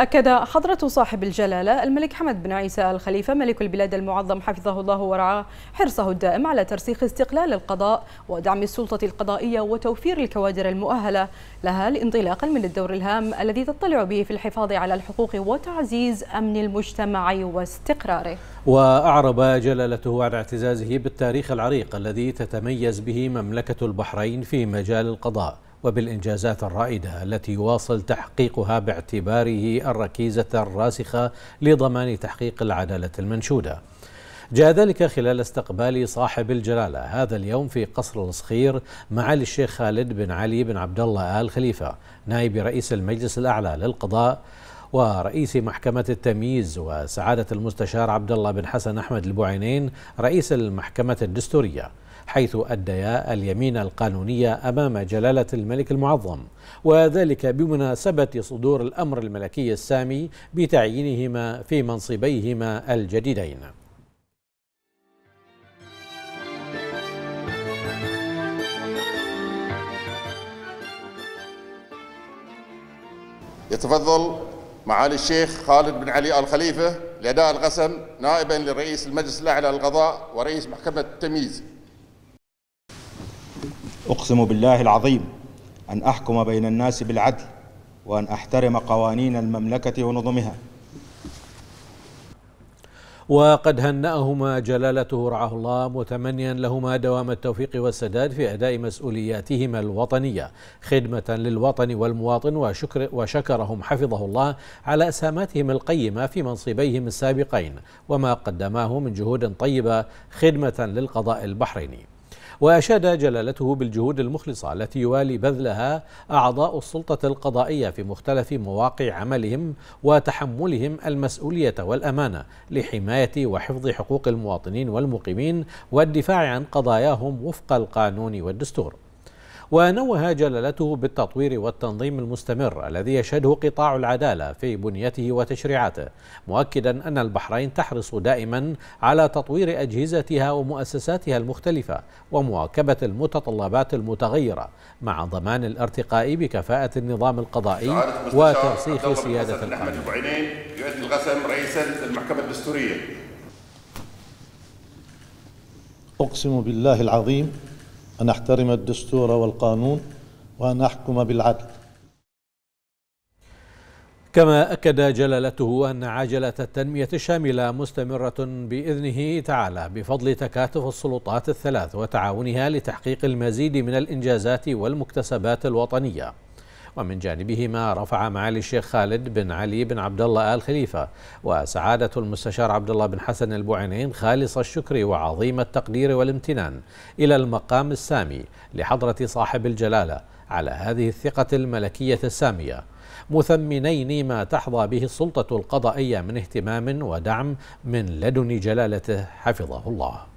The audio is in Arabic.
أكد حضرة صاحب الجلالة الملك حمد بن عيسى الخليفة ملك البلاد المعظم حفظه الله ورعاه حرصه الدائم على ترسيخ استقلال القضاء ودعم السلطة القضائية وتوفير الكوادر المؤهلة لها لانطلاقا من الدور الهام الذي تطلع به في الحفاظ على الحقوق وتعزيز أمن المجتمع واستقراره وأعرب جلالته عن اعتزازه بالتاريخ العريق الذي تتميز به مملكة البحرين في مجال القضاء وبالإنجازات الرائدة التي يواصل تحقيقها باعتباره الركيزة الراسخة لضمان تحقيق العدالة المنشودة جاء ذلك خلال استقبال صاحب الجلالة هذا اليوم في قصر الصخير معالي الشيخ خالد بن علي بن عبد الله آل خليفة نائب رئيس المجلس الأعلى للقضاء ورئيس محكمة التمييز وسعادة المستشار عبد الله بن حسن أحمد البوعينين رئيس المحكمة الدستورية حيث أديا اليمين القانونية أمام جلالة الملك المعظم وذلك بمناسبة صدور الأمر الملكي السامي بتعيينهما في منصبيهما الجديدين يتفضل معالي الشيخ خالد بن علي آل خليفة لأداء القسم نائبا لرئيس المجلس الأعلى للقضاء ورئيس محكمة التمييز أقسم بالله العظيم أن أحكم بين الناس بالعدل وأن أحترم قوانين المملكة ونظمها وقد هنأهما جلالته رعاه الله متمنيا لهما دوام التوفيق والسداد في أداء مسؤولياتهما الوطنية خدمة للوطن والمواطن وشكر وشكرهم حفظه الله على أسهاماتهم القيمة في منصبيهم السابقين وما قدماه من جهود طيبة خدمة للقضاء البحريني وأشاد جلالته بالجهود المخلصة التي يوالي بذلها أعضاء السلطة القضائية في مختلف مواقع عملهم وتحملهم المسؤولية والأمانة لحماية وحفظ حقوق المواطنين والمقيمين والدفاع عن قضاياهم وفق القانون والدستور ونوه جلالته بالتطوير والتنظيم المستمر الذي يشهده قطاع العدالة في بنيته وتشريعاته مؤكدا أن البحرين تحرص دائما على تطوير أجهزتها ومؤسساتها المختلفة ومواكبة المتطلبات المتغيرة مع ضمان الارتقاء بكفاءة النظام القضائي وترسيخ سيادة القانون يؤدي رئيسا للمحكمة الدستورية أقسم بالله العظيم أن أحترم الدستور والقانون وأن أحكم بالعدل كما أكد جلالته أن عجلة التنمية الشاملة مستمرة بإذنه تعالى بفضل تكاتف السلطات الثلاث وتعاونها لتحقيق المزيد من الإنجازات والمكتسبات الوطنية ومن جانبهما رفع معالي الشيخ خالد بن علي بن عبد الله آل خليفة وسعادة المستشار عبد الله بن حسن البوعينين خالص الشكر وعظيم التقدير والامتنان إلى المقام السامي لحضرة صاحب الجلالة على هذه الثقة الملكية السامية مثمنين ما تحظى به السلطة القضائية من اهتمام ودعم من لدن جلالته حفظه الله